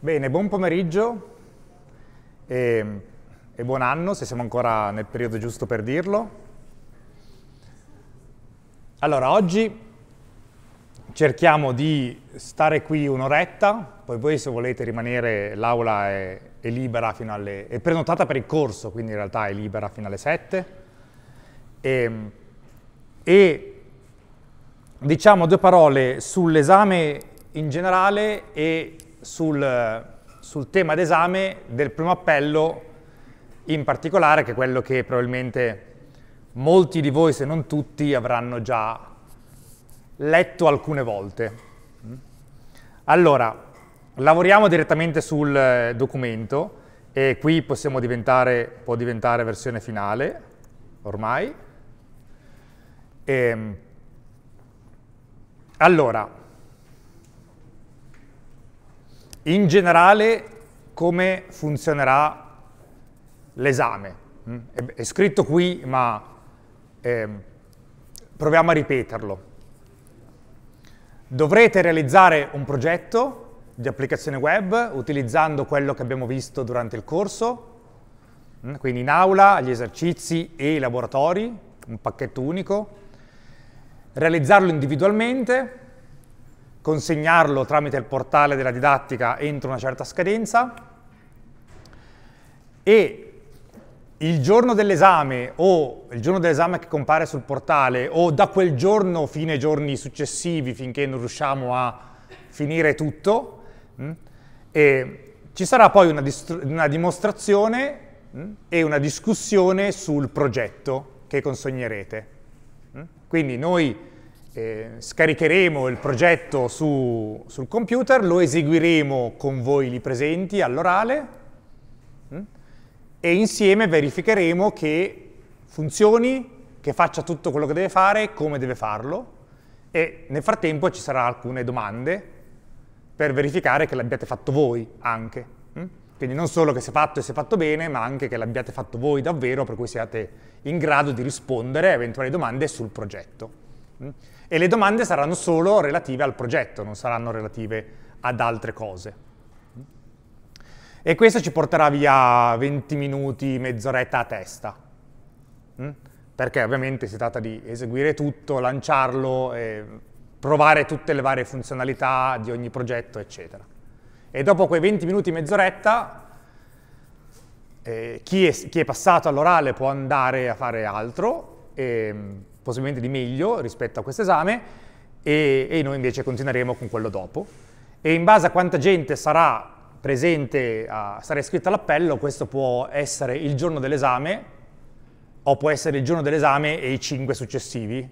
Bene, buon pomeriggio e, e, buon anno, se siamo ancora nel periodo giusto per dirlo. Allora, oggi cerchiamo di stare qui un'oretta, poi voi se volete rimanere, l'aula è, è, libera fino alle... è prenotata per il corso, quindi in realtà è libera fino alle 7. E, e diciamo due parole sull'esame in generale e sul, sul tema d'esame del primo appello in particolare, che è quello che probabilmente molti di voi, se non tutti, avranno già letto alcune volte. Allora, lavoriamo direttamente sul eh, documento e qui possiamo diventare, può diventare versione finale, ormai. E, ehm, allora, In generale, come funzionerà l'esame? Mm? È scritto qui, ma eh, proviamo a ripeterlo. Dovrete realizzare un progetto di applicazione web utilizzando quello che abbiamo visto durante il corso, mm? quindi in aula, gli esercizi e i laboratori, un pacchetto unico, realizzarlo individualmente, consegnarlo tramite il portale della didattica entro una certa scadenza e il giorno dell'esame o il giorno dell'esame che compare sul portale o da quel giorno fino ai giorni successivi finché non riusciamo a finire tutto mh, mm, ci sarà poi una, una dimostrazione mh, mm, e una discussione sul progetto che consegnerete. Mh? Mm. Quindi noi eh, scaricheremo il progetto su, sul computer, lo eseguiremo con voi lì presenti all'orale mm, e insieme verificheremo che funzioni, che faccia tutto quello che deve fare, come deve farlo e nel frattempo ci saranno alcune domande per verificare che l'abbiate fatto voi anche. Mm. Quindi non solo che si è fatto e si è fatto bene, ma anche che l'abbiate fatto voi davvero, per cui siate in grado di rispondere a eventuali domande sul progetto. Mm e le domande saranno solo relative al progetto, non saranno relative ad altre cose. E questo ci porterà via 20 minuti, mezz'oretta a testa, mm? perché ovviamente si tratta di eseguire tutto, lanciarlo, provare tutte le varie funzionalità di ogni progetto, eccetera. E dopo quei 20 minuti, mezz'oretta, eh, chi, chi, è passato all'orale può andare a fare altro. E, possibilmente di meglio rispetto a questo esame e, e noi invece continueremo con quello dopo. E in base a quanta gente sarà presente, a, sarà iscritta all'appello, questo può essere il giorno dell'esame o può essere il giorno dell'esame e i cinque successivi,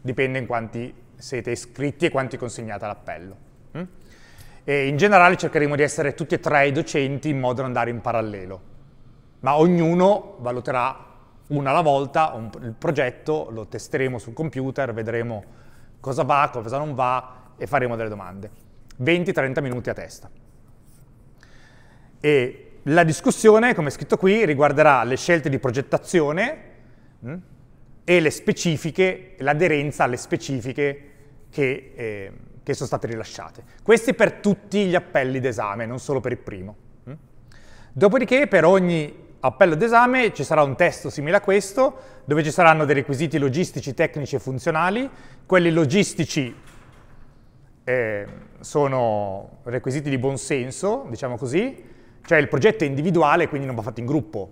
dipende in quanti siete iscritti e quanti consegnate all'appello. Mm? E in generale cercheremo di essere tutti e tre i docenti in modo da andare in parallelo, ma ognuno valuterà una alla volta, un, il progetto lo testeremo sul computer, vedremo cosa va, cosa non va e faremo delle domande. 20-30 minuti a testa. E la discussione, come è scritto qui, riguarderà le scelte di progettazione mh, mm, e le specifiche, l'aderenza alle specifiche che, eh, che sono state rilasciate. Questi per tutti gli appelli d'esame, non solo per il primo. Mm. Dopodiché per ogni appello d'esame ci sarà un testo simile a questo, dove ci saranno dei requisiti logistici, tecnici e funzionali. Quelli logistici eh, sono requisiti di buon senso, diciamo così, cioè il progetto è individuale, quindi non va fatto in gruppo,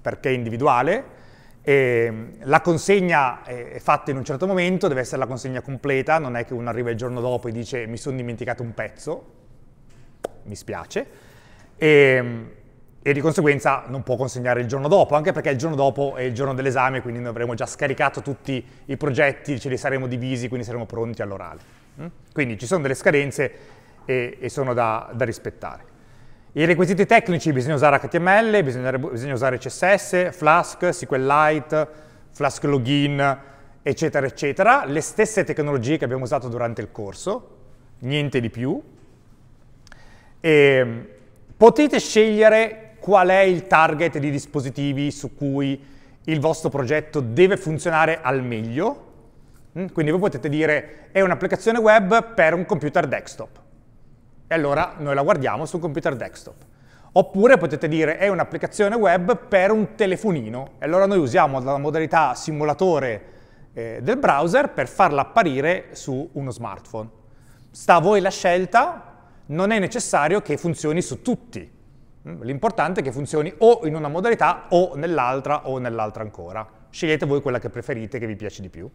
perché è individuale. E mm, la consegna è fatta in un certo momento, deve essere la consegna completa, non è che uno arriva il giorno dopo e dice mi sono dimenticato un pezzo, mi spiace. E, mm, e di conseguenza non può consegnare il giorno dopo, anche perché il giorno dopo è il giorno dell'esame, quindi noi avremo già scaricato tutti i progetti, ce li saremo divisi, quindi saremo pronti all'orale. Mm? Quindi ci sono delle scadenze e, e sono da, da, rispettare. I requisiti tecnici bisogna usare HTML, bisogna, bisogna usare CSS, Flask, SQLite, Flask Login, eccetera, eccetera. Le stesse tecnologie che abbiamo usato durante il corso, niente di più. E ehm, potete scegliere qual è il target di dispositivi su cui il vostro progetto deve funzionare al meglio. Mm? Quindi voi potete dire è un'applicazione web per un computer desktop. E allora noi la guardiamo sul computer desktop. Oppure potete dire è un'applicazione web per un telefonino. E allora noi usiamo la modalità simulatore eh, del browser per farla apparire su uno smartphone. Sta a voi la scelta, non è necessario che funzioni su tutti L'importante è che funzioni o in una modalità o nell'altra o nell'altra ancora. Scegliete voi quella che preferite, che vi piace di più.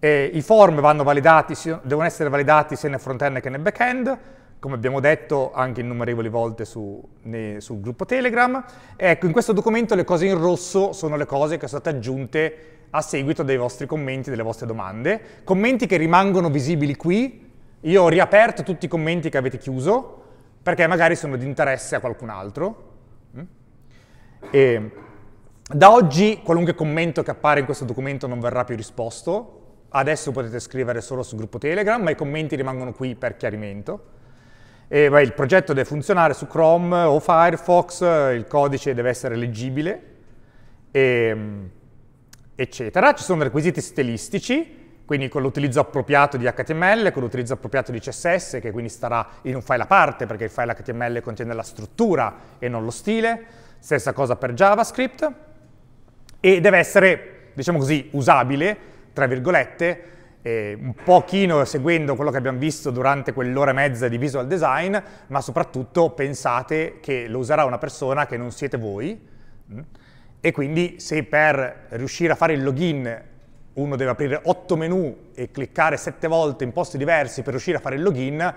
E I form vanno validati, devono essere validati sia nel front-end che nel back-end, come abbiamo detto anche innumerevoli volte su, ne, sul gruppo Telegram. Ecco, in questo documento le cose in rosso sono le cose che sono state aggiunte a seguito dei vostri commenti, delle vostre domande. Commenti che rimangono visibili qui. Io ho riaperto tutti i commenti che avete chiuso, perché magari sono di interesse a qualcun altro. Mm? E da oggi qualunque commento che appare in questo documento non verrà più risposto, adesso potete scrivere solo sul gruppo Telegram, ma i commenti rimangono qui per chiarimento. E, beh, il progetto deve funzionare su Chrome o Firefox, il codice deve essere leggibile, e, ehm, eccetera. Ci sono requisiti stilistici, quindi con l'utilizzo appropriato di HTML, con l'utilizzo appropriato di CSS, che quindi starà in un file a parte, perché il file HTML contiene la struttura e non lo stile, stessa cosa per JavaScript, e deve essere, diciamo così, usabile, tra virgolette, eh, un pochino seguendo quello che abbiamo visto durante quell'ora e mezza di visual design, ma soprattutto pensate che lo userà una persona che non siete voi, e quindi se per riuscire a fare il login uno deve aprire 8 menu e cliccare 7 volte in posti diversi per riuscire a fare il login,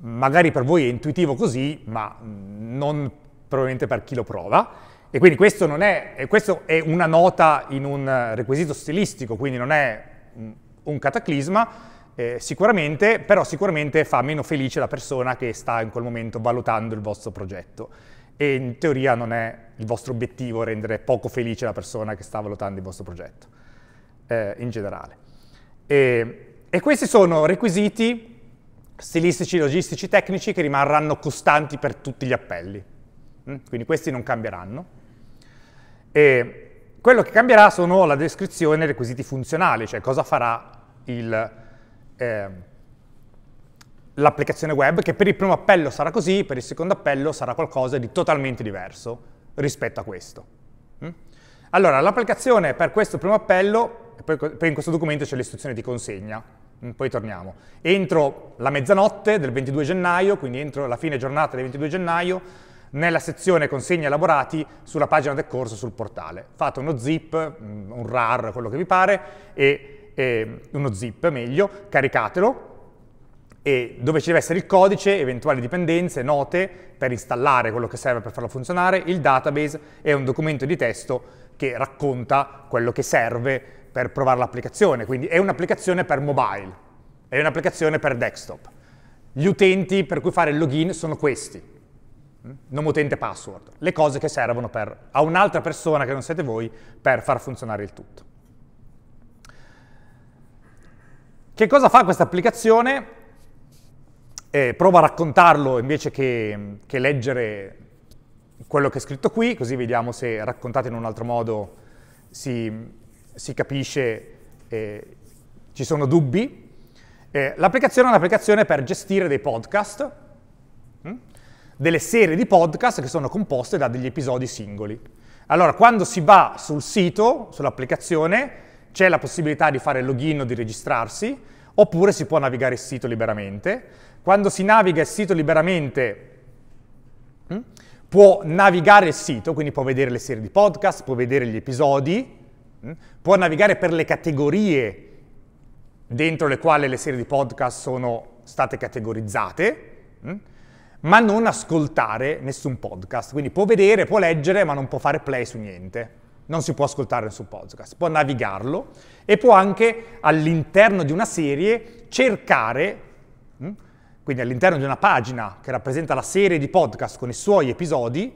magari per voi è intuitivo così, ma mm, non probabilmente per chi lo prova. E quindi questo, è, questo è una nota in un requisito stilistico, quindi non è mm, un cataclisma, eh, sicuramente, però sicuramente fa meno felice la persona che sta in quel momento valutando il vostro progetto. E in teoria non è il vostro obiettivo rendere poco felice la persona che sta valutando il vostro progetto eh, in generale. E, e questi sono requisiti stilistici, logistici, tecnici che rimarranno costanti per tutti gli appelli. Mm? Quindi questi non cambieranno. E quello che cambierà sono la descrizione e i requisiti funzionali, cioè cosa farà ehm, l'applicazione eh, web, che per il primo appello sarà così, per il secondo appello sarà qualcosa di totalmente diverso rispetto a questo. Mm? Allora, l'applicazione per questo primo appello, poi in questo documento c'è l'istruzione di consegna, mm, poi torniamo. Entro la mezzanotte del 22 gennaio, quindi entro la fine giornata del 22 gennaio, nella sezione consegna elaborati sulla pagina del corso sul portale. Fate uno zip, mm, un RAR, quello che vi pare, e, e uno zip meglio, caricatelo, e dove ci deve essere il codice, eventuali dipendenze, note per installare quello che serve per farlo funzionare, il database e un documento di testo che racconta quello che serve per provare l'applicazione. Quindi è un'applicazione per mobile, è un'applicazione per desktop. Gli utenti per cui fare il login sono questi, mm? nome utente password, le cose che servono per, a un'altra persona che non siete voi per far funzionare il tutto. Che cosa fa questa applicazione? Eh, provo a raccontarlo invece che, che leggere quello che è scritto qui, così vediamo se raccontato in un altro modo si, si capisce, eh, ci sono dubbi. Eh, l'applicazione è un'applicazione per gestire dei podcast, mh? Mm? delle serie di podcast che sono composte da degli episodi singoli. Allora, quando si va sul sito, sull'applicazione, c'è la possibilità di fare il login o di registrarsi, oppure si può navigare il sito liberamente. Quando si naviga il sito liberamente, mh? Mm? può navigare il sito, quindi può vedere le serie di podcast, può vedere gli episodi, mm, può navigare per le categorie dentro le quali le serie di podcast sono state categorizzate, mm, ma non ascoltare nessun podcast. Quindi può vedere, può leggere, ma non può fare play su niente. Non si può ascoltare nessun podcast, può navigarlo e può anche all'interno di una serie cercare mm, quindi all'interno di una pagina che rappresenta la serie di podcast con i suoi episodi,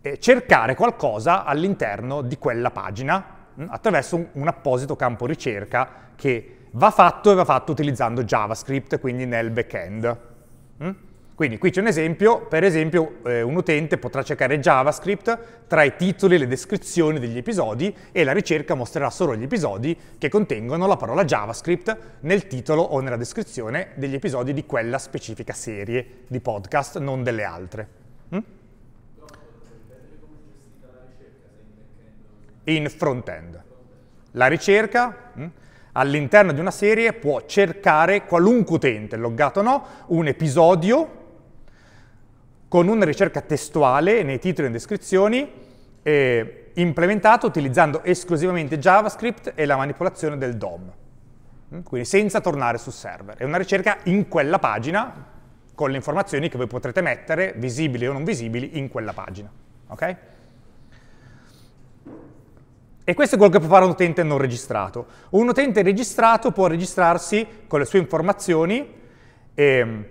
eh, cercare qualcosa all'interno di quella pagina mm, attraverso un, un, apposito campo ricerca che va fatto e va fatto utilizzando JavaScript, quindi nel backend. Mh? Mm? Quindi qui c'è un esempio, per esempio eh, un utente potrà cercare JavaScript tra i titoli e le descrizioni degli episodi e la ricerca mostrerà solo gli episodi che contengono la parola JavaScript nel titolo o nella descrizione degli episodi di quella specifica serie di podcast, non delle altre. Mm? In front-end. La ricerca... Mm? all'interno di una serie può cercare qualunque utente, loggato o no, un episodio con una ricerca testuale nei titoli e in descrizioni eh, implementata utilizzando esclusivamente JavaScript e la manipolazione del DOM. Mm, quindi senza tornare sul server. È una ricerca in quella pagina con le informazioni che voi potrete mettere, visibili o non visibili, in quella pagina. Okay? E questo è quello che può fare un utente non registrato. Un utente registrato può registrarsi con le sue informazioni eh,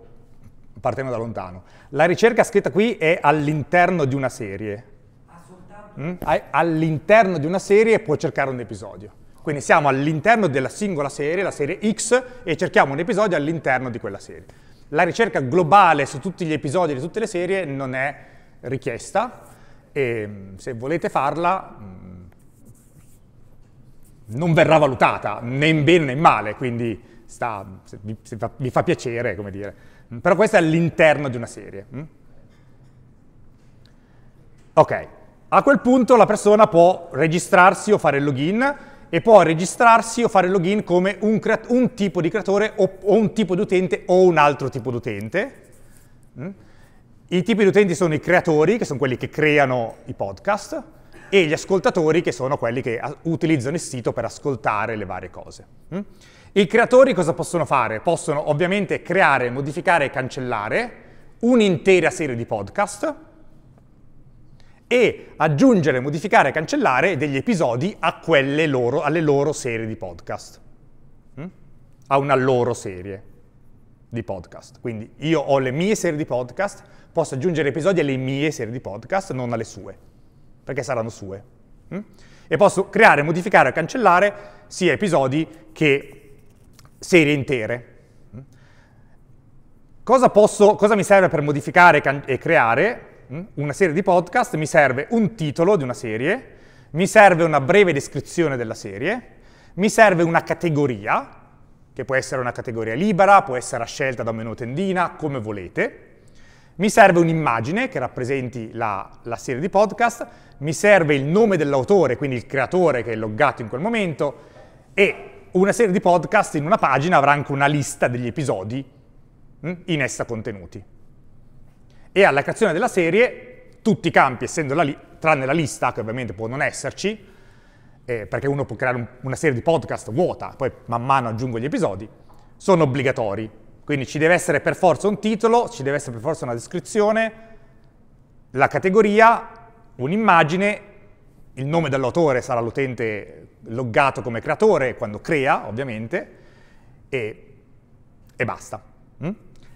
partendo da lontano. La ricerca scritta qui è all'interno di una serie. Ah, mm? All'interno di una serie può cercare un episodio. Quindi siamo all'interno della singola serie, la serie X, e cerchiamo un episodio all'interno di quella serie. La ricerca globale su tutti gli episodi di tutte le serie non è richiesta e mm, se volete farla mm, non verrà valutata né in bene né in male, quindi sta, se vi, se vi fa piacere, come dire, però questo è all'interno di una serie. Mm? Ok, a quel punto la persona può registrarsi o fare il login e può registrarsi o fare il login come un, un tipo di creatore o, o un tipo di utente o un altro tipo di utente. Mm? I tipi di utenti sono i creatori, che sono quelli che creano i podcast, e gli ascoltatori, che sono quelli che utilizzano il sito per ascoltare le varie cose. Mm? I creatori cosa possono fare? Possono ovviamente creare, modificare e cancellare un'intera serie di podcast e aggiungere, modificare e cancellare degli episodi a quelle loro, alle loro serie di podcast, mm? a una loro serie di podcast. Quindi io ho le mie serie di podcast, posso aggiungere episodi alle mie serie di podcast, non alle sue, perché saranno sue. Mm? E posso creare, modificare e cancellare sia episodi che serie intere. Cosa, posso, cosa mi serve per modificare e creare una serie di podcast? Mi serve un titolo di una serie, mi serve una breve descrizione della serie, mi serve una categoria, che può essere una categoria libera, può essere a scelta da un menu tendina, come volete. Mi serve un'immagine che rappresenti la, la, serie di podcast, mi serve il nome dell'autore, quindi il creatore che è loggato in quel momento, e una serie di podcast in una pagina avrà anche una lista degli episodi mm, in essa contenuti. E alla creazione della serie, tutti i campi, essendo la tranne la lista, che ovviamente può non esserci, eh, perché uno può creare un, una serie di podcast vuota, poi man mano aggiungo gli episodi, sono obbligatori. Quindi ci deve essere per forza un titolo, ci deve essere per forza una descrizione, la categoria, un'immagine il nome dell'autore sarà l'utente loggato come creatore quando crea, ovviamente, e, e basta. Mm?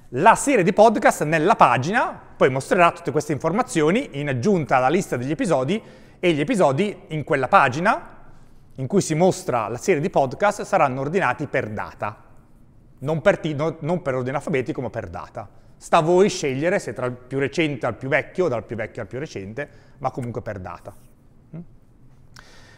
La serie di podcast nella pagina poi mostrerà tutte queste informazioni in aggiunta alla lista degli episodi e gli episodi in quella pagina in cui si mostra la serie di podcast saranno ordinati per data, non per, no, non per ordine alfabetico ma per data. Sta a voi scegliere se tra il più recente al più vecchio o dal più vecchio al più recente, ma comunque per data.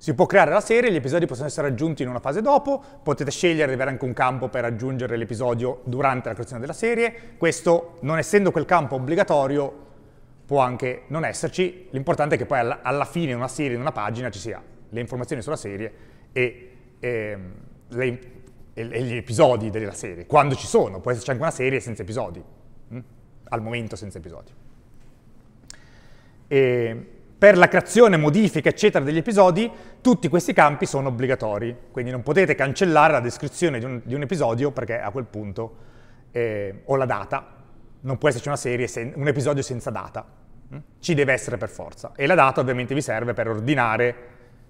Si può creare la serie, gli episodi possono essere aggiunti in una fase dopo, potete scegliere di avere anche un campo per aggiungere l'episodio durante la creazione della serie, questo non essendo quel campo obbligatorio può anche non esserci, l'importante è che poi alla, fine in una serie, in una pagina ci sia le informazioni sulla serie e, ehm, e, le, e gli episodi della serie, quando ci sono, può esserci anche una serie senza episodi, mm? al momento senza episodi. E, per la creazione, modifica, eccetera, degli episodi, tutti questi campi sono obbligatori. Quindi non potete cancellare la descrizione di un, di un episodio perché a quel punto eh, ho la data. Non può esserci una serie, sen, un episodio senza data. Mm? Ci deve essere per forza. E la data ovviamente vi serve per ordinare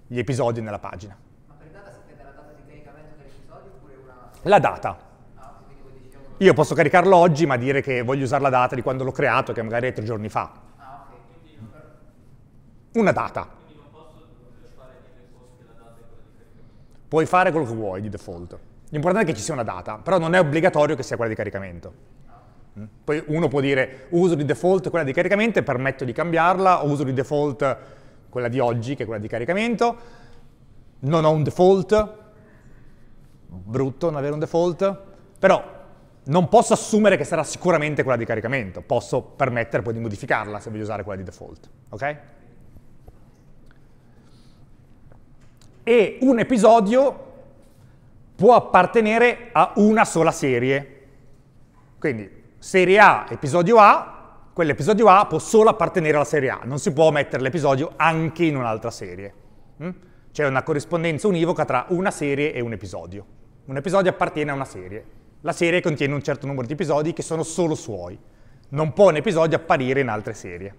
gli episodi nella pagina. Ma per data siete la data di caricamento dell'episodio La data. Ah, diciamo Io posso caricarlo oggi, ma dire che voglio usare la data di quando l'ho creato, che magari è tre giorni fa una data. Puoi fare quello che vuoi di default. L'importante è che ci sia una data, però non è obbligatorio che sia quella di caricamento. Mm. Poi uno può dire uso di default quella di caricamento e permetto di cambiarla, uso di default quella di oggi che è quella di caricamento, non ho un default, brutto non avere un default, però non posso assumere che sarà sicuramente quella di caricamento, posso permettere poi di modificarla se voglio usare quella di default, ok? e un episodio può appartenere a una sola serie. Quindi serie A, episodio A, quell'episodio A può solo appartenere alla serie A, non si può mettere l'episodio anche in un'altra serie. Mm? C'è una corrispondenza univoca tra una serie e un episodio. Un episodio appartiene a una serie. La serie contiene un certo numero di episodi che sono solo suoi. Non può un episodio apparire in altre serie.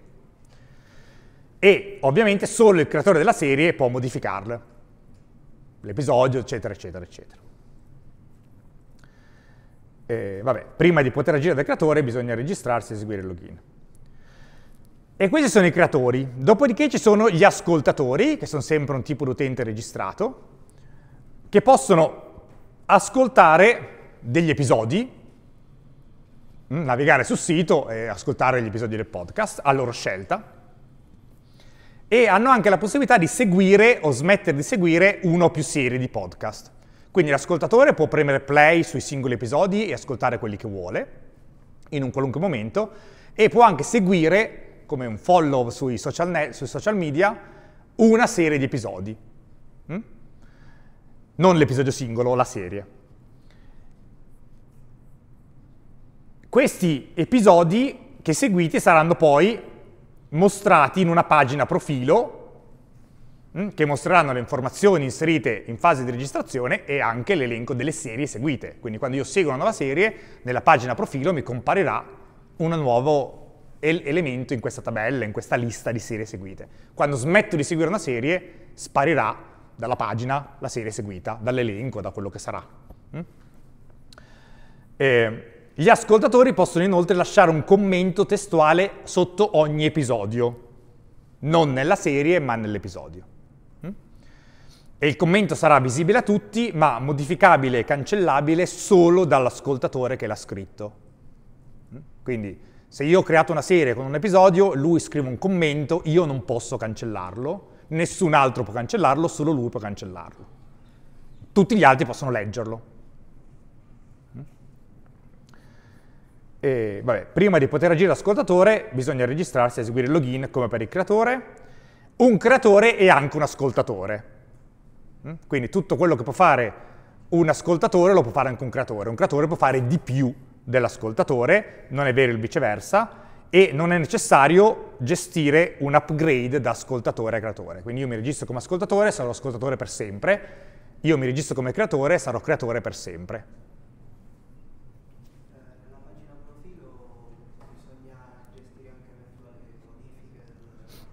E ovviamente solo il creatore della serie può modificarlo l'episodio, eccetera, eccetera, eccetera. E, vabbè, prima di poter agire da creatore bisogna registrarsi e eseguire il login. E questi sono i creatori. Dopodiché ci sono gli ascoltatori, che sono sempre un tipo di utente registrato, che possono ascoltare degli episodi, mm, navigare sul sito e ascoltare gli episodi del podcast a loro scelta e hanno anche la possibilità di seguire o smettere di seguire una o più serie di podcast. Quindi l'ascoltatore può premere play sui singoli episodi e ascoltare quelli che vuole, in un qualunque momento, e può anche seguire, come un follow sui social, net, sui social media, una serie di episodi. Mm? Non l'episodio singolo, la serie. Questi episodi che seguite saranno poi mostrati in una pagina profilo mm, che mostreranno le informazioni inserite in fase di registrazione e anche l'elenco delle serie seguite. Quindi quando io seguo una nuova serie, nella pagina profilo mi comparirà un nuovo elemento in questa tabella, in questa lista di serie seguite. Quando smetto di seguire una serie, sparirà dalla pagina la serie seguita, dall'elenco, da quello che sarà. Mm? E gli ascoltatori possono inoltre lasciare un commento testuale sotto ogni episodio, non nella serie ma nell'episodio. Mm? E il commento sarà visibile a tutti, ma modificabile e cancellabile solo dall'ascoltatore che l'ha scritto. Mm? Quindi se io ho creato una serie con un episodio, lui scrive un commento, io non posso cancellarlo, nessun altro può cancellarlo, solo lui può cancellarlo. Tutti gli altri possono leggerlo. E, vabbè, prima di poter agire ascoltatore bisogna registrarsi e eseguire il login come per il creatore, un creatore è anche un ascoltatore. Mm? Quindi tutto quello che può fare un ascoltatore lo può fare anche un creatore. Un creatore può fare di più dell'ascoltatore, non è vero il viceversa, e non è necessario gestire un upgrade da ascoltatore a creatore. Quindi io mi registro come ascoltatore, sarò ascoltatore per sempre, io mi registro come creatore, sarò creatore per sempre.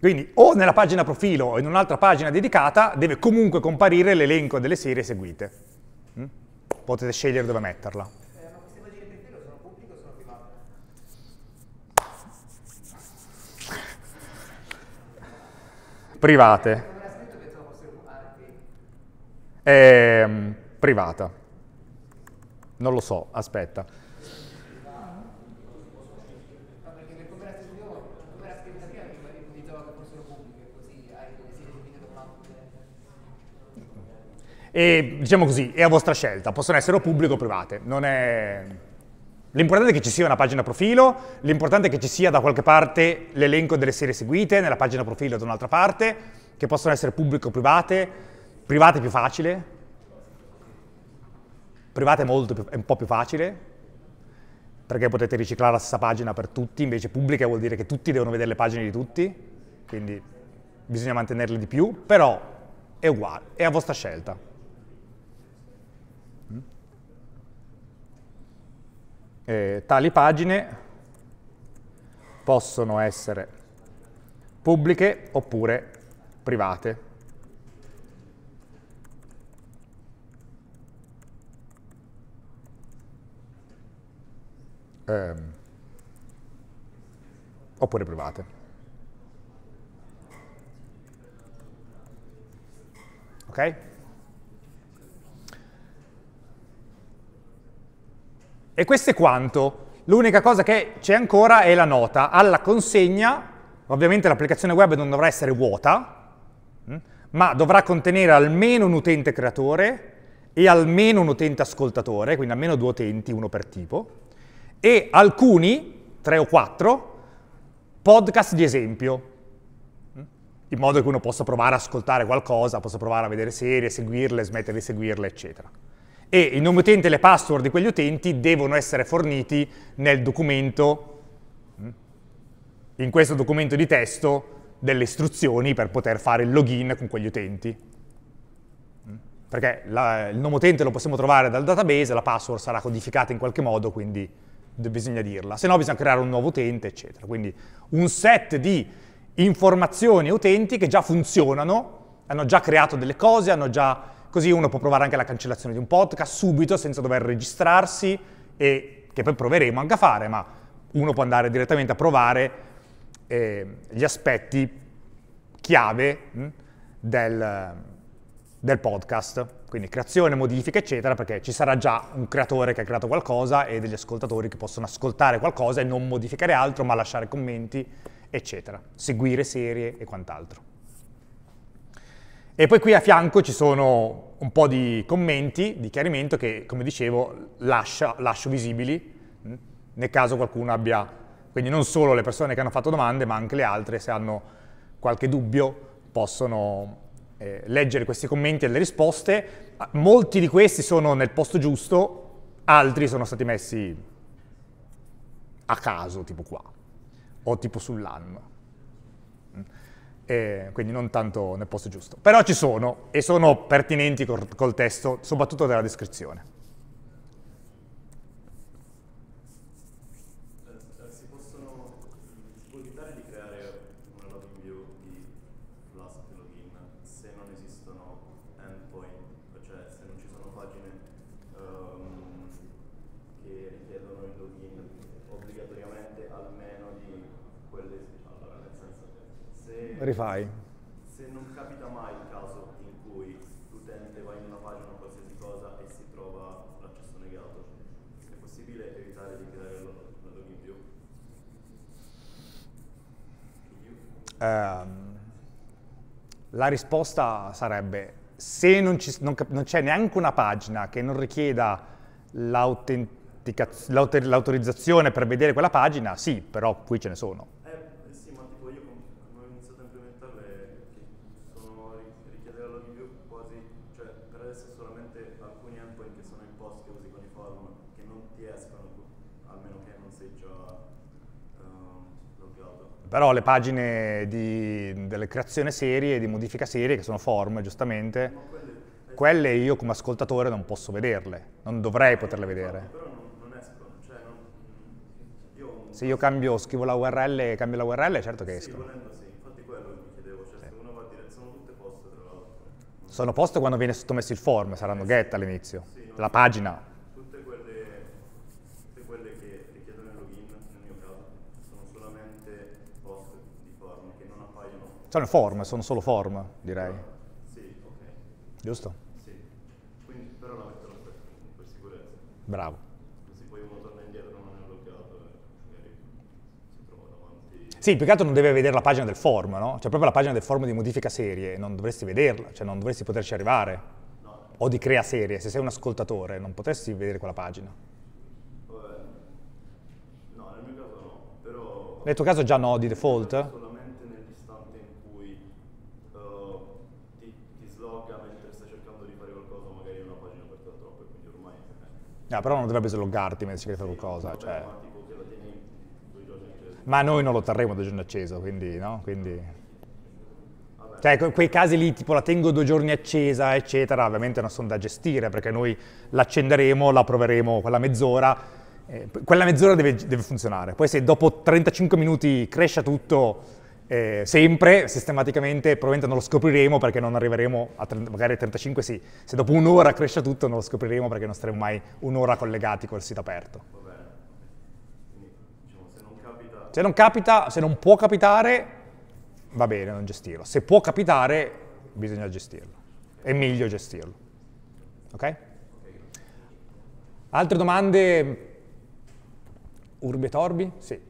Quindi o nella pagina profilo o in un'altra pagina dedicata deve comunque comparire l'elenco delle serie seguite. Mm? Potete scegliere dove metterla. Eh, ma queste pagine profilo sono pubbliche o sono private? Private. Eh, privata. Non lo so, aspetta. E diciamo così, è a vostra scelta, possono essere o pubbliche o private, non è... L'importante è che ci sia una pagina profilo, l'importante è che ci sia da qualche parte l'elenco delle serie seguite, nella pagina profilo da un'altra parte, che possono essere pubbliche o private, private è più facile, private è, più, è un po' più facile, perché potete riciclare la stessa pagina per tutti, invece pubblica vuol dire che tutti devono vedere le pagine di tutti, quindi bisogna mantenerle di più, però è uguale, è a vostra scelta. eh, tali pagine possono essere pubbliche oppure private. Eh, oppure private. Ok? E questo è quanto. L'unica cosa che c'è ancora è la nota. Alla consegna, ovviamente l'applicazione web non dovrà essere vuota, mm, ma dovrà contenere almeno un utente creatore e almeno un utente ascoltatore, quindi almeno due utenti, uno per tipo, e alcuni, tre o quattro, podcast di esempio, mm, in modo che uno possa provare a ascoltare qualcosa, possa provare a vedere serie, seguirle, smettere di seguirle, eccetera e il nome utente e le password di quegli utenti devono essere forniti nel documento, mm, in questo documento di testo, delle istruzioni per poter fare il login con quegli utenti. Mm. Perché la, il nome utente lo possiamo trovare dal database, la password sarà codificata in qualche modo, quindi bisogna dirla. Se no bisogna creare un nuovo utente, eccetera. Quindi un set di informazioni utenti che già funzionano, hanno già creato delle cose, hanno già Così uno può provare anche la cancellazione di un podcast subito senza dover registrarsi e che poi proveremo anche a fare, ma uno può andare direttamente a provare eh, gli aspetti chiave mh, hm, del, del podcast, quindi creazione, modifica, eccetera, perché ci sarà già un creatore che ha creato qualcosa e degli ascoltatori che possono ascoltare qualcosa e non modificare altro, ma lasciare commenti, eccetera, seguire serie e quant'altro. E poi qui a fianco ci sono un po' di commenti di chiarimento che, come dicevo, lascia, lascio visibili mm? nel caso qualcuno abbia, quindi non solo le persone che hanno fatto domande, ma anche le altre, se hanno qualche dubbio, possono eh, leggere questi commenti e le risposte. Ah, molti di questi sono nel posto giusto, altri sono stati messi a caso, tipo qua, o tipo sull'anno eh, quindi non tanto nel posto giusto. Però ci sono e sono pertinenti col, col testo, soprattutto della descrizione. rifai. Se non capita mai il caso in cui l'utente va in una pagina o qualsiasi cosa e si trova l'accesso negato, è possibile evitare di creare la login view? Um, la risposta sarebbe se non, c'è neanche una pagina che non richieda l'autorizzazione per vedere quella pagina, sì, però qui ce ne sono. però le pagine di, delle creazione serie, di modifica serie, che sono form, giustamente, quelle io come ascoltatore non posso vederle, non dovrei poterle vedere. Cioè se io cambio, scrivo la URL e cambio la URL, certo che escono. Sono tutte poste tra l'altro. Sono poste quando viene sottomesso il form, saranno eh get all'inizio, la pagina, Sono forme, sono solo form, direi. Sì, ok. Giusto? Sì. Quindi però la metterò per sicurezza. Bravo. Così poi uno torna indietro, non è bloccato eh, magari si trova davanti. Sì, più che altro non deve vedere la pagina del form, no? Cioè proprio la pagina del form di modifica serie, non dovresti vederla, cioè non dovresti poterci arrivare. No. O di crea serie, se sei un ascoltatore, non potresti vedere quella pagina. Vabbè. No, nel mio caso no, però... Nel tuo caso già no, di default? No, però non dovrebbe sloggarti mentre fai qualcosa. Cioè. Ma noi non lo terremo due giorni acceso, quindi, no? Quindi... Cioè, quei casi lì, tipo la tengo due giorni accesa, eccetera, ovviamente non sono da gestire, perché noi l'accenderemo, la proveremo quella mezz'ora, eh, quella mezz'ora deve, deve funzionare. Poi se dopo 35 minuti cresce tutto, eh, sempre, sistematicamente, probabilmente non lo scopriremo perché non arriveremo a 30, magari 35 sì, se dopo un'ora cresce tutto non lo scopriremo perché non staremo mai un'ora collegati col sito aperto. Diciamo, se, non capita... se non capita, se non può capitare, va bene non gestirlo. Se può capitare, bisogna gestirlo. È meglio gestirlo. Ok? Altre domande? Urbi e Torbi? Sì.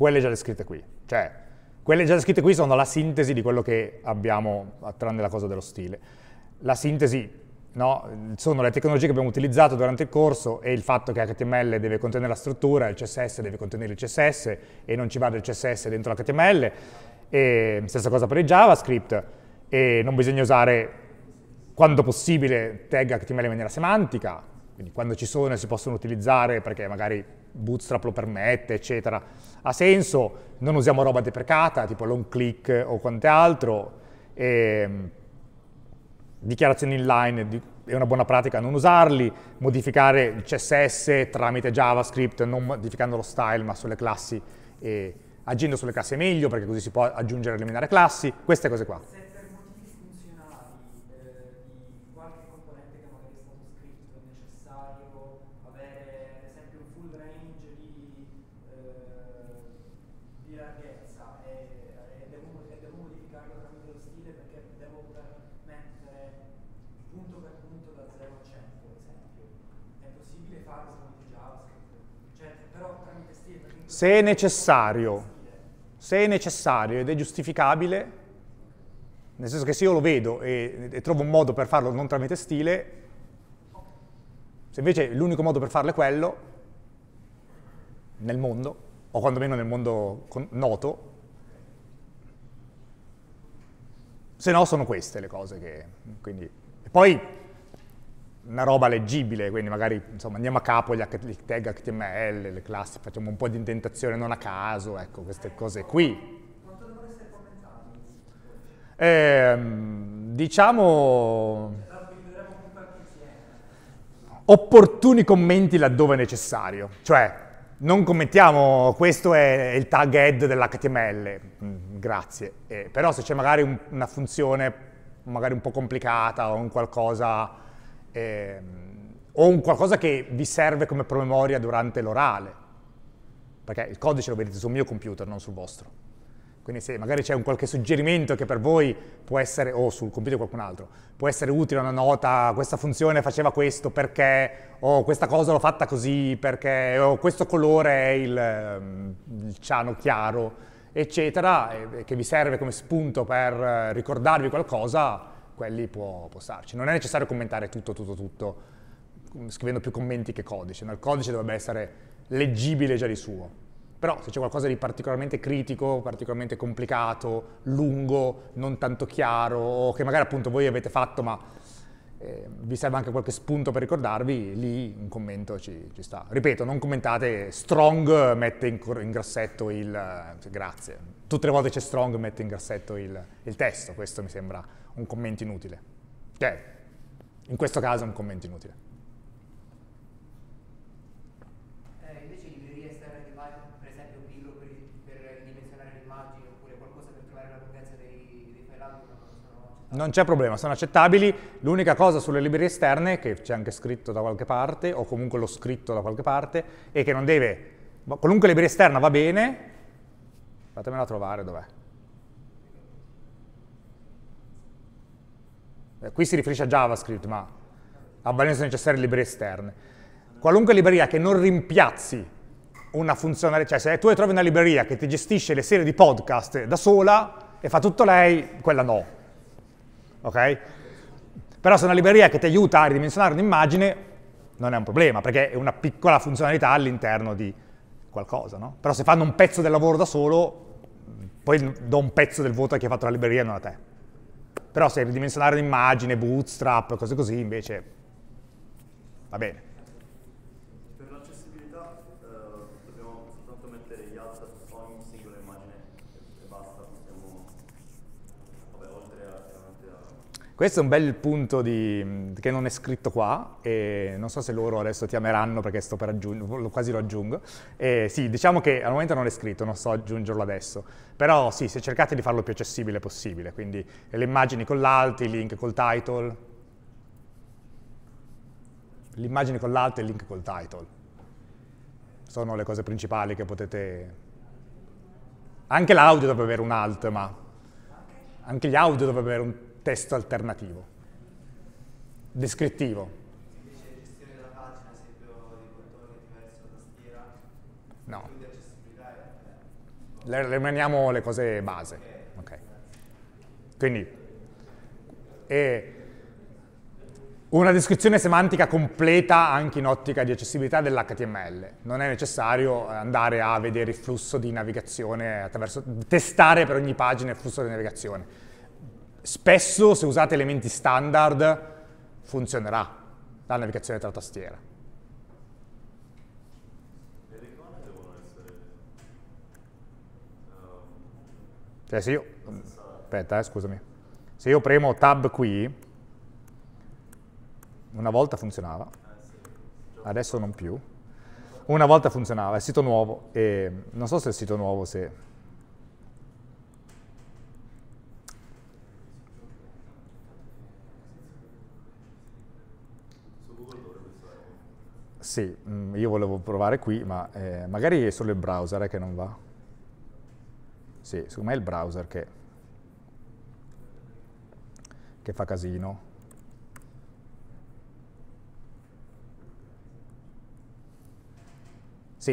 quelle già descritte qui. Cioè, quelle già descritte qui sono la sintesi di quello che abbiamo, tranne la cosa dello stile. La sintesi no, sono le tecnologie che abbiamo utilizzato durante il corso e il fatto che HTML deve contenere la struttura, il CSS deve contenere il CSS e non ci va del CSS dentro l'HTML. E stessa cosa per il JavaScript e non bisogna usare quando possibile tag HTML in maniera semantica, quindi quando ci sono e si possono utilizzare perché magari Bootstrap lo permette, eccetera. Ha senso, non usiamo roba deprecata, tipo long click o quant'altro. Ehm, dichiarazioni inline è una buona pratica non usarli, modificare il CSS tramite JavaScript, non modificando lo style, ma sulle classi, agendo sulle classi è meglio, perché così si può aggiungere e eliminare classi, queste cose qua. 0 a per esempio, è possibile farlo con di JavaScript? Cioè, però tramite stile... Se è necessario, se è necessario ed è giustificabile, nel senso che se io lo vedo e, e trovo un modo per farlo non tramite stile, se invece l'unico modo per farlo è quello, nel mondo, o quantomeno nel mondo noto, se no sono queste le cose che... Quindi. poi una roba leggibile, quindi magari insomma, andiamo a capo gli tag HTML, le classi, facciamo un po' di indentazione non a caso, ecco, queste cose qui. Quanto devono essere commentate? Eh, diciamo... Opportuni commenti laddove necessario, cioè non commentiamo, questo è il tag head dell'HTML, mm, grazie, eh, però se c'è magari un, una funzione magari un po' complicata o un qualcosa eh, o un qualcosa che vi serve come promemoria durante l'orale, perché il codice lo vedete sul mio computer, non sul vostro. Quindi se magari c'è un qualche suggerimento che per voi può essere, o sul computer di qualcun altro, può essere utile una nota, questa funzione faceva questo perché, o questa cosa l'ho fatta così perché, o questo colore è il, ehm, il ciano chiaro, eccetera, che vi serve come spunto per eh, ricordarvi qualcosa, quelli può, può starci. Non è necessario commentare tutto, tutto, tutto, scrivendo più commenti che codice. No? Il codice dovrebbe essere leggibile già di suo. Però se c'è qualcosa di particolarmente critico, particolarmente complicato, lungo, non tanto chiaro, o che magari appunto voi avete fatto ma eh, vi serve anche qualche spunto per ricordarvi, lì un commento ci, ci sta. Ripeto, non commentate, strong mette in, in grassetto il... Cioè, grazie. Tutte le volte c'è strong mette in grassetto il, il testo, questo mi sembra un commento inutile. Cioè, in questo caso è un commento inutile. Non c'è problema, sono accettabili. L'unica cosa sulle librerie esterne, che c'è anche scritto da qualche parte, o comunque l'ho scritto da qualche parte, è che non deve... Qualunque libreria esterna va bene... Fatemela trovare, dov'è? Eh, qui si riferisce a JavaScript, ma a avvalendosi necessarie librerie esterne. Qualunque libreria che non rimpiazzi una funzionalità, cioè se tu trovi una libreria che ti gestisce le serie di podcast da sola e fa tutto lei, quella no ok? Però se una libreria che ti aiuta a ridimensionare un'immagine non è un problema, perché è una piccola funzionalità all'interno di qualcosa, no? Però se fanno un pezzo del lavoro da solo, poi do un pezzo del voto a chi ha fatto la libreria, e non a te. Però se ridimensionare un'immagine, bootstrap, cose così, invece va bene. Questo è un bel punto di, che non è scritto qua e non so se loro adesso ti ameranno perché sto per aggiungere, quasi lo aggiungo. E sì, diciamo che al momento non è scritto, non so aggiungerlo adesso, però sì, se cercate di farlo più accessibile possibile, quindi le immagini con l'alt, i link col title, l'immagine con l'alt e il link col title. Sono le cose principali che potete... Anche l'audio dovrebbe avere un alt, ma anche gli audio dovrebbe avere un testo alternativo, descrittivo. No. Le rimaniamo le cose base. Okay. Quindi, una descrizione semantica completa anche in ottica di accessibilità dell'HTML. Non è necessario andare a vedere il flusso di navigazione attraverso, testare per ogni pagina il flusso di navigazione Spesso se usate elementi standard funzionerà la navigazione tra tastiere. Le icone devono essere... Cioè se io... Aspetta, eh, scusami. Se io premo tab qui, una volta funzionava, eh, adesso non più. Una volta funzionava, è sito nuovo, e non so se è il sito nuovo, se Sì, mm, io volevo provare qui, ma eh, magari è solo il browser eh, che non va. Sì, secondo me è il browser che, che fa casino. Sì,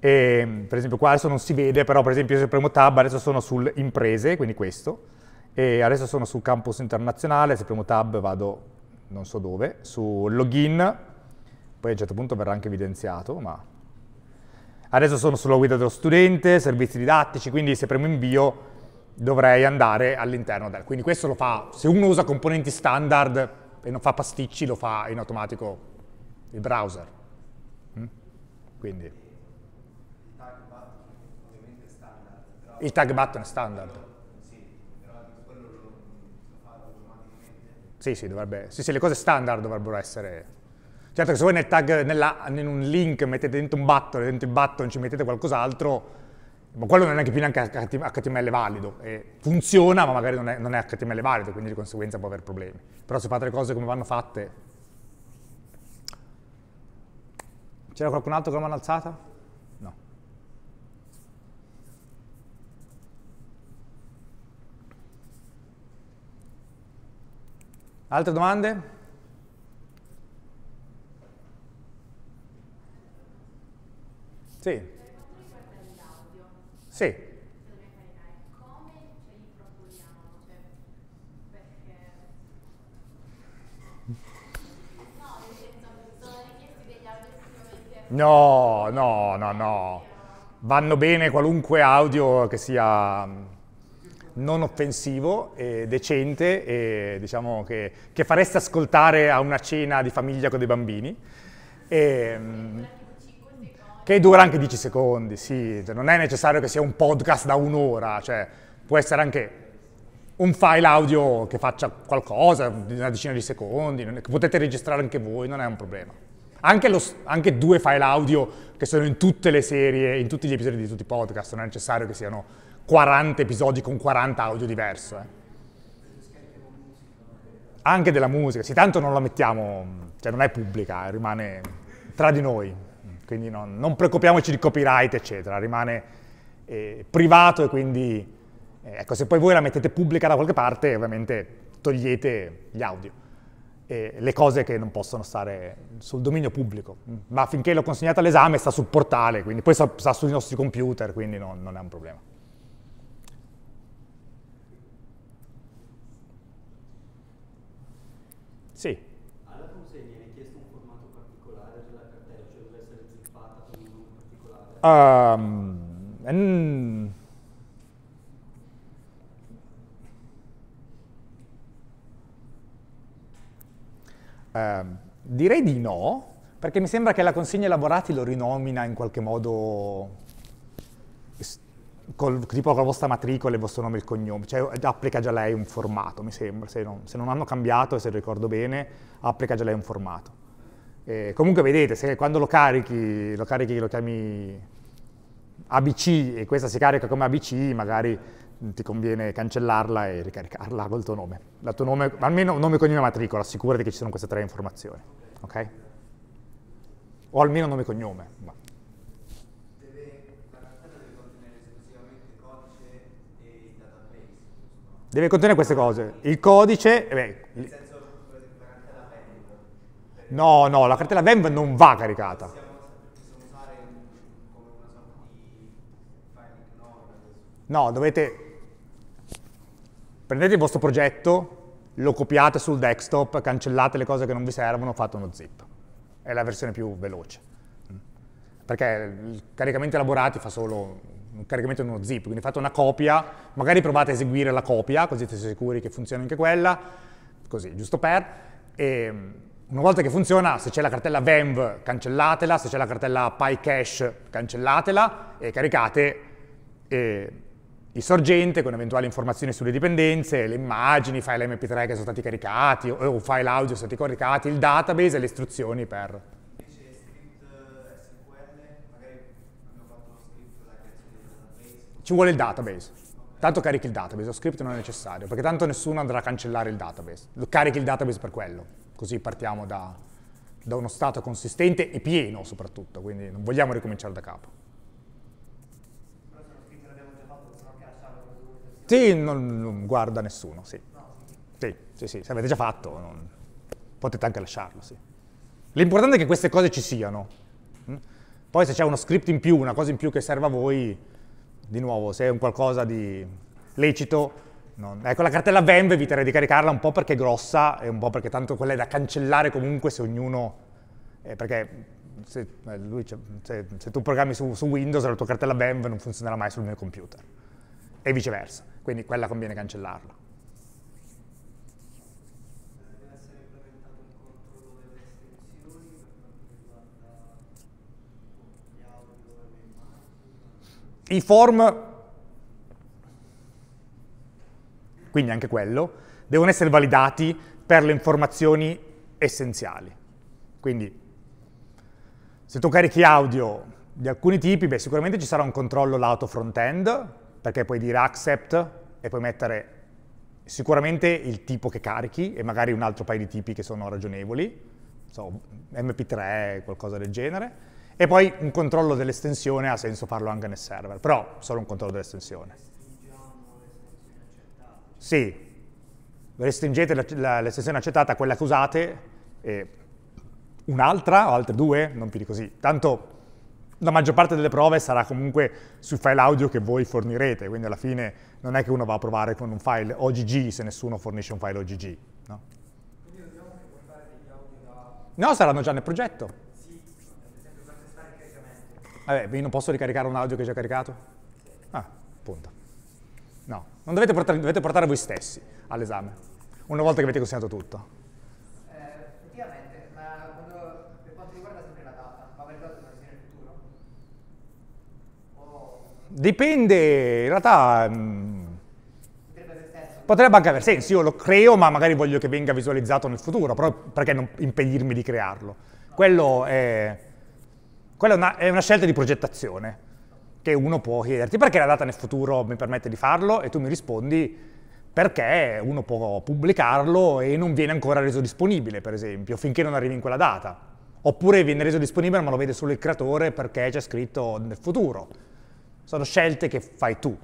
e, ehm, per esempio qua adesso non si vede, però per esempio se premo tab adesso sono sul imprese, quindi questo, e adesso sono sul campus internazionale, se premo tab vado non so dove, su login, poi a un certo punto verrà anche evidenziato, ma... Adesso sono sulla guida dello studente, servizi didattici, quindi se premo invio dovrei andare all'interno del... Quindi questo lo fa, se uno usa componenti standard e non fa pasticci, lo fa in automatico il browser. Mm? Quindi... Il tag button è standard. Sì, sì, dovrebbe, sì, sì, le cose standard dovrebbero essere Certo che se voi nel tag, nella, in un link mettete dentro un button e dentro il button ci mettete qualcos'altro, ma quello non è più neanche HTML valido. E funziona, ma magari non è, non è HTML valido, quindi di conseguenza può avere problemi. Però se fate le cose come vanno fatte... C'era qualcun altro con la mano alzata? No. Altre domande? Sì. Sì. No, no, no, no. Vanno bene qualunque audio che sia mm, non offensivo, e decente e diciamo che, che fareste ascoltare a una cena di famiglia con dei bambini. E, ehm, che dura anche 10 secondi, sì, cioè, non è necessario che sia un podcast da un'ora, cioè può essere anche un file audio che faccia qualcosa, una decina di secondi, che potete registrare anche voi, non è un problema. Anche, lo, anche, due file audio che sono in tutte le serie, in tutti gli episodi di tutti i podcast, non è necessario che siano 40 episodi con 40 audio diverso. Eh. Anche della musica, sì, tanto non la mettiamo, cioè non è pubblica, eh, rimane tra di noi quindi non, non preoccupiamoci di copyright, eccetera, rimane eh, privato e quindi, eh, ecco, se poi voi la mettete pubblica da qualche parte, ovviamente togliete gli audio, e le cose che non possono stare sul dominio pubblico, ma finché l'ho consegnata all'esame sta sul portale, quindi poi sta, sta sui nostri computer, quindi non, non è un problema. Sì. Um, and um, direi di no, perché mi sembra che la consegna elaborati lo rinomina in qualche modo col, tipo con la vostra matricola e il vostro nome e il cognome, cioè applica già lei un formato, mi sembra, se non, se non hanno cambiato, e se ricordo bene, applica già lei un formato. Eh, comunque vedete, se quando lo carichi, lo carichi, lo chiami ABC e questa si carica come ABC, magari ti conviene cancellarla e ricaricarla col tuo nome. La tuo nome almeno nome cognome matricola, assicurati che ci sono queste tre informazioni. Okay? O almeno nome e cognome. Ma. Deve contenere queste cose. Il codice, eh beh, No, no, la cartella VEM non va caricata. No, dovete... Prendete il vostro progetto, lo copiate sul desktop, cancellate le cose che non vi servono, fate uno zip. È la versione più veloce. Perché il caricamento elaborato fa solo un caricamento in uno zip, quindi fate una copia, magari provate a eseguire la copia, così siete sicuri che funzioni anche quella, così, giusto per, e una volta che funziona, se c'è la cartella venv, cancellatela, se c'è la cartella PyCache, cancellatela e caricate eh, il sorgente con eventuali informazioni sulle dipendenze, le immagini, i file mp3 che sono stati caricati o, o file audio sono stati caricati, il database e le istruzioni per... Ci vuole il database. Tanto carichi il database, lo script non è necessario, perché tanto nessuno andrà a cancellare il database. Carichi il database per quello. Così partiamo da, da uno stato consistente e pieno soprattutto, quindi non vogliamo ricominciare da capo. Sì, non, non, guarda nessuno, sì. Sì, sì, sì, se avete già fatto non... potete anche lasciarlo, sì. L'importante è che queste cose ci siano. Mm? Poi se c'è uno script in più, una cosa in più che serva a voi, di nuovo, se è un qualcosa di lecito, non... Ecco, la cartella VEMV eviterei di caricarla un po' perché è grossa e un po' perché tanto quella è da cancellare comunque se ognuno... Eh, perché se, eh, lui, se, se, tu programmi su, su Windows la tua cartella BEMV non funzionerà mai sul mio computer e viceversa, quindi quella conviene cancellarla. I form quindi anche quello, devono essere validati per le informazioni essenziali. Quindi se tu carichi audio di alcuni tipi, beh, sicuramente ci sarà un controllo lato front-end, perché puoi dire accept e puoi mettere sicuramente il tipo che carichi e magari un altro paio di tipi che sono ragionevoli, so, MP3, qualcosa del genere, e poi un controllo dell'estensione ha senso farlo anche nel server, però solo un controllo dell'estensione. Sì, restringete l'estensione accettata a quella che usate, e un'altra o altre due, non più di così. Tanto la maggior parte delle prove sarà comunque sul file audio che voi fornirete, quindi alla fine non è che uno va a provare con un file OGG se nessuno fornisce un file OGG. No, no saranno già nel progetto. Sì, ad esempio per testare il Vabbè, io non posso ricaricare un audio che è già caricato? Ah, punta. No, non dovete portare, dovete portare voi stessi all'esame, una volta che avete consegnato tutto. Eh, effettivamente, ma per quanto riguarda sempre la data, ma per data si nel futuro? Dipende, in realtà... Mm, potrebbe anche aver senso, io lo creo ma magari voglio che venga visualizzato nel futuro, però perché non impedirmi di crearlo? Quello è, quella è una, è una scelta di progettazione che uno può chiederti perché la data nel futuro mi permette di farlo e tu mi rispondi perché uno può pubblicarlo e non viene ancora reso disponibile, per esempio, finché non arrivi in quella data. Oppure viene reso disponibile ma lo vede solo il creatore perché c'è scritto nel futuro. Sono scelte che fai tu.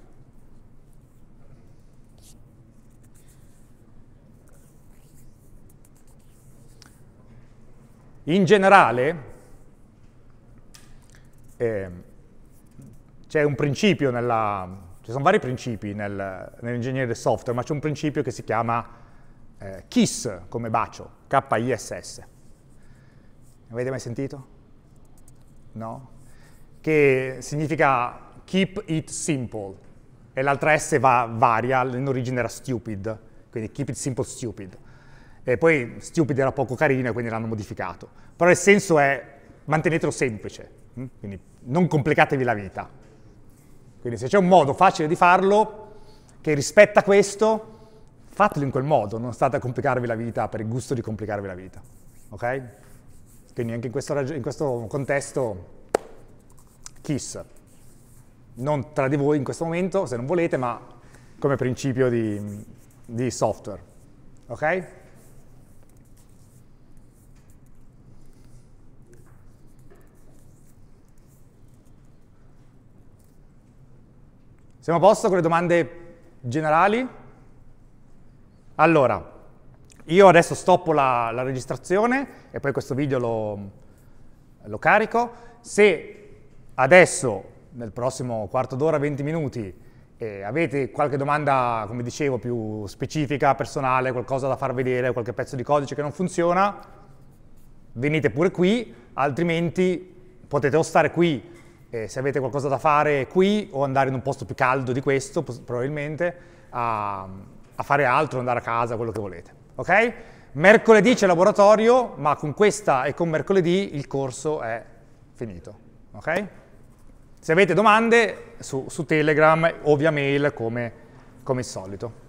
In generale, ehm, c'è un principio nella, ci sono vari principi nel, nell'ingegneria del software, ma c'è un principio che si chiama eh, KISS, come bacio, K-I-S-S. Avete mai sentito? No? Che significa keep it simple, e l'altra S va, varia, in origine era stupid, quindi keep it simple stupid. E poi stupid era poco carino e quindi l'hanno modificato. Però il senso è mantenetelo semplice, hm? quindi non complicatevi la vita, quindi se c'è un modo facile di farlo, che rispetta questo, fatelo in quel modo, non state a complicarvi la vita per il gusto di complicarvi la vita. Ok? Quindi anche in questo, in questo contesto, kiss. Non tra di voi in questo momento, se non volete, ma come principio di, di software. Ok? Siamo a posto con le domande generali? Allora, io adesso stoppo la, la registrazione e poi questo video lo, lo carico. Se adesso, nel prossimo quarto d'ora, 20 minuti, eh, avete qualche domanda, come dicevo, più specifica, personale, qualcosa da far vedere, qualche pezzo di codice che non funziona, venite pure qui, altrimenti potete o stare qui eh, se avete qualcosa da fare qui o andare in un posto più caldo di questo, probabilmente, a, a fare altro, andare a casa, quello che volete. Ok? Mercoledì c'è laboratorio, ma con questa e con mercoledì il corso è finito. Ok? Se avete domande su, su Telegram o via mail come, come al solito.